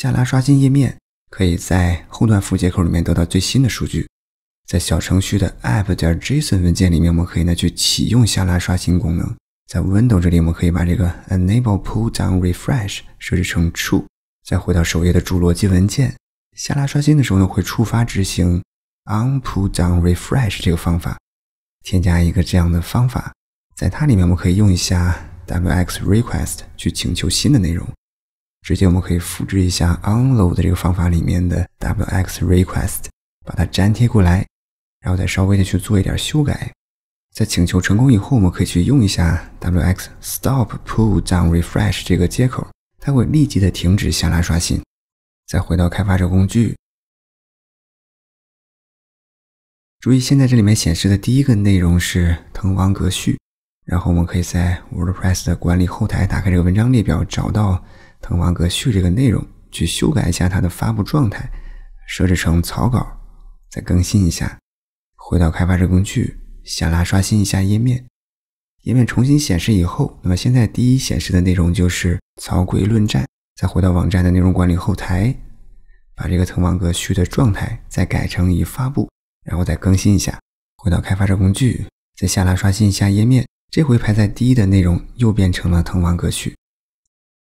下拉刷新页面，可以在后端副接口里面得到最新的数据。在小程序的 app.json 点文件里面，我们可以呢去启用下拉刷新功能。在 window 这里，我们可以把这个 enable pull down refresh 设置成 true。再回到首页的主逻辑文件，下拉刷新的时候呢，会触发执行 on pull down refresh 这个方法。添加一个这样的方法，在它里面我们可以用一下 wx.request 去请求新的内容。直接我们可以复制一下 unload 的这个方法里面的 wx request，把它粘贴过来，然后再稍微的去做一点修改。在请求成功以后，我们可以去用一下 wx stop pull down refresh 这个接口，它会立即的停止下拉刷新。再回到开发者工具，注意现在这里面显示的第一个内容是《滕王阁序》，然后我们可以在 WordPress 的管理后台打开这个文章列表，找到。《滕王阁序》这个内容，去修改一下它的发布状态，设置成草稿，再更新一下。回到开发者工具，下拉刷新一下页面，页面重新显示以后，那么现在第一显示的内容就是《曹刿论战》。再回到网站的内容管理后台，把这个《滕王阁序》的状态再改成已发布，然后再更新一下。回到开发者工具，再下拉刷新一下页面，这回排在第一的内容又变成了《滕王阁序》。